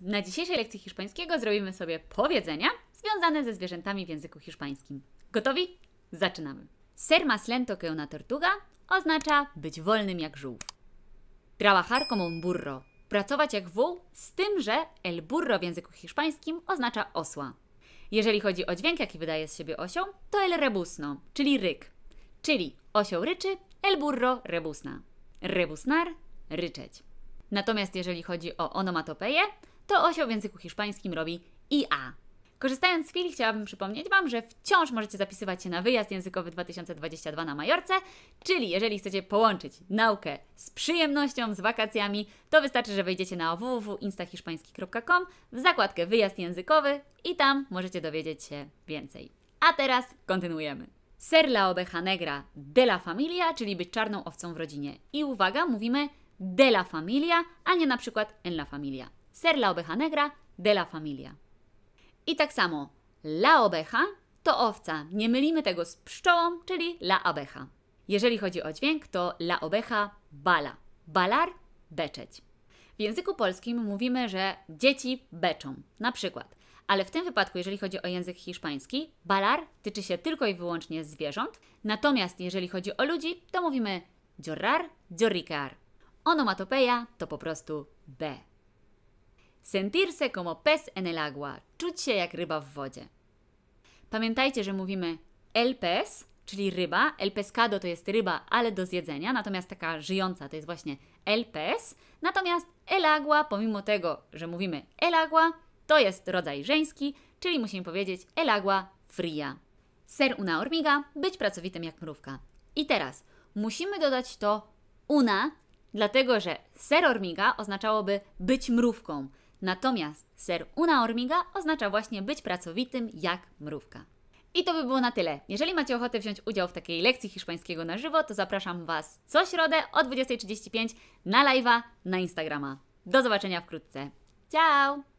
na dzisiejszej lekcji hiszpańskiego zrobimy sobie powiedzenia związane ze zwierzętami w języku hiszpańskim. Gotowi? Zaczynamy. Ser más lento que una tortuga oznacza być wolnym jak żółw. Trabajar como un burro. Pracować jak wół, z tym, że el burro w języku hiszpańskim oznacza osła. Jeżeli chodzi o dźwięk, jaki wydaje z siebie osioł, to el rebusno, czyli ryk. Czyli osioł ryczy, el burro rebusna. Rebusnar – ryczeć. Natomiast jeżeli chodzi o onomatopeję, to osioł w języku hiszpańskim robi IA. Korzystając z chwili, chciałabym przypomnieć Wam, że wciąż możecie zapisywać się na wyjazd językowy 2022 na Majorce, czyli jeżeli chcecie połączyć naukę z przyjemnością, z wakacjami, to wystarczy, że wejdziecie na www.instahiszpański.com w zakładkę wyjazd językowy i tam możecie dowiedzieć się więcej. A teraz kontynuujemy. Ser la oveja negra de la familia, czyli być czarną owcą w rodzinie. I uwaga, mówimy de la familia, a nie na przykład en la familia. Ser la oveja negra de la familia. I tak samo la oveja to owca. Nie mylimy tego z pszczołą, czyli la abeja. Jeżeli chodzi o dźwięk, to la obecha bala. Balar beczeć. W języku polskim mówimy, że dzieci beczą, na przykład. Ale w tym wypadku, jeżeli chodzi o język hiszpański, balar tyczy się tylko i wyłącznie zwierząt. Natomiast jeżeli chodzi o ludzi, to mówimy dziorrar, dziorricar. Onomatopeja to po prostu B. Sentirse como pez en el agua. Czuć się jak ryba w wodzie. Pamiętajcie, że mówimy el pez, czyli ryba. El pescado to jest ryba, ale do zjedzenia, natomiast taka żyjąca to jest właśnie el pez. Natomiast el agua, pomimo tego, że mówimy el agua, to jest rodzaj żeński, czyli musimy powiedzieć el agua fria. Ser una hormiga, być pracowitym jak mrówka. I teraz musimy dodać to una Dlatego, że ser Ormiga oznaczałoby być mrówką, natomiast ser Una Ormiga oznacza właśnie być pracowitym jak mrówka. I to by było na tyle. Jeżeli macie ochotę wziąć udział w takiej lekcji hiszpańskiego na żywo, to zapraszam Was co środę o 20.35 na live'a na Instagrama. Do zobaczenia wkrótce. Ciao!